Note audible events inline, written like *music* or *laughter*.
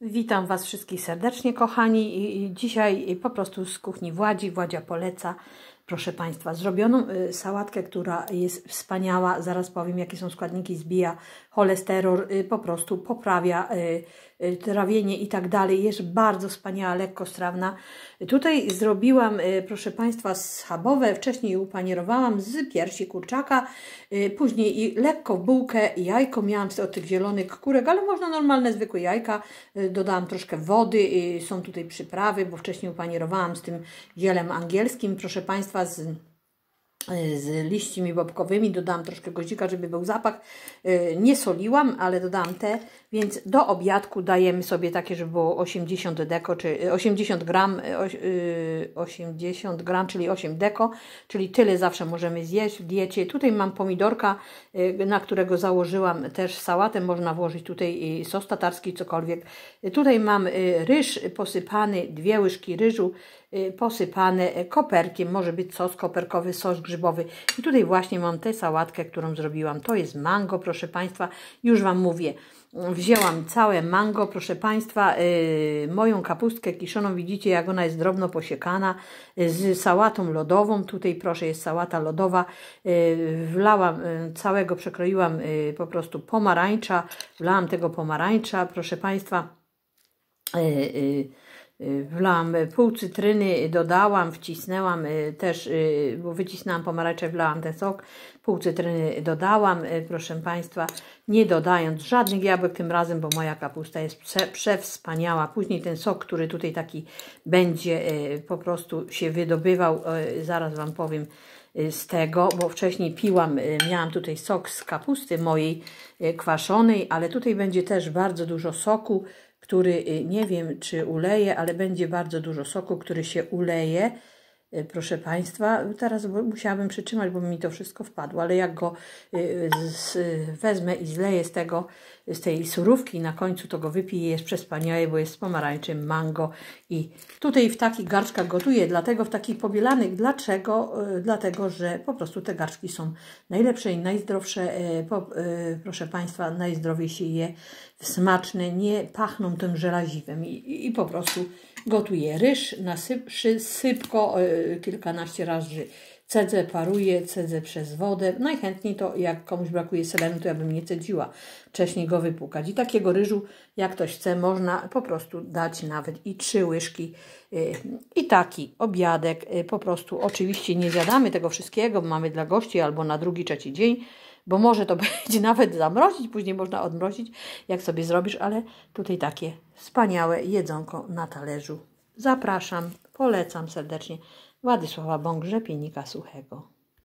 Witam Was wszystkich serdecznie, kochani. Dzisiaj po prostu z kuchni Władzi, Władzia poleca proszę Państwa, zrobioną y, sałatkę, która jest wspaniała, zaraz powiem jakie są składniki, zbija cholesterol, y, po prostu poprawia y, trawienie i tak dalej, jest bardzo wspaniała, lekkostrawna. Tutaj zrobiłam, proszę Państwa, schabowe, wcześniej upanierowałam z piersi kurczaka, później i lekko bułkę jajko miałam od tych zielonych kurek, ale można normalne, zwykłe jajka, dodałam troszkę wody, są tutaj przyprawy, bo wcześniej upanierowałam z tym zielem angielskim, proszę Państwa, fazem z liśćmi bobkowymi, dodałam troszkę goździka, żeby był zapach. Y, nie soliłam, ale dodałam te, więc do obiadku dajemy sobie takie, żeby było 80 deko, czy 80 y, gram, 80 y, gram, czyli 8 deko, czyli tyle zawsze możemy zjeść w diecie. Tutaj mam pomidorka, na którego założyłam też sałatę, można włożyć tutaj sos tatarski, cokolwiek. Tutaj mam ryż posypany, dwie łyżki ryżu posypane koperkiem, może być sos koperkowy, sos grzybowy. I tutaj właśnie mam tę sałatkę, którą zrobiłam. To jest mango, proszę Państwa. Już Wam mówię, wzięłam całe mango, proszę Państwa. Yy, moją kapustkę kiszoną, widzicie jak ona jest drobno posiekana. z sałatą lodową, tutaj proszę jest sałata lodowa. Yy, wlałam y, całego, przekroiłam y, po prostu pomarańcza. Wlałam tego pomarańcza, proszę Państwa. Yy, wlałam pół cytryny, dodałam, wcisnęłam y, też, y, bo wycisnęłam pomarańcze, wlałam ten sok, pół cytryny dodałam, y, proszę Państwa, nie dodając żadnych jabłek tym razem, bo moja kapusta jest prze, przewspaniała. Później ten sok, który tutaj taki będzie, po prostu się wydobywał, zaraz Wam powiem, z tego, bo wcześniej piłam, miałam tutaj sok z kapusty mojej kwaszonej, ale tutaj będzie też bardzo dużo soku, który y, nie wiem czy uleje, ale będzie bardzo dużo soku, który się uleje Y, proszę Państwa, teraz musiałabym przytrzymać, bo mi to wszystko wpadło, ale jak go y, z, y, wezmę i zleję z tego, z tej surówki na końcu, to go wypiję, jest przespaniałe, bo jest z pomarańczym mango i tutaj w takich garczkach gotuję, dlatego w takich pobielanych. Dlaczego? Dlatego, że po prostu te garczki są najlepsze i najzdrowsze, po, proszę Państwa, najzdrowiej się je, smaczne, nie pachną tym żelaziwem i, i, i po prostu gotuję ryż na syp, sypko, kilkanaście razy cedzę, paruję, cedzę przez wodę. Najchętniej to, jak komuś brakuje selenu, to ja bym nie cedziła. Wcześniej go wypłukać. I takiego ryżu, jak ktoś chce, można po prostu dać nawet i trzy łyżki. Y, I taki obiadek. Y, po prostu oczywiście nie zjadamy tego wszystkiego, mamy dla gości albo na drugi, trzeci dzień bo może to *laughs* będzie nawet zamrozić, później można odmrozić, jak sobie zrobisz, ale tutaj takie wspaniałe jedzonko na talerzu. Zapraszam, polecam serdecznie. Władysława Bąk, Pienika Suchego.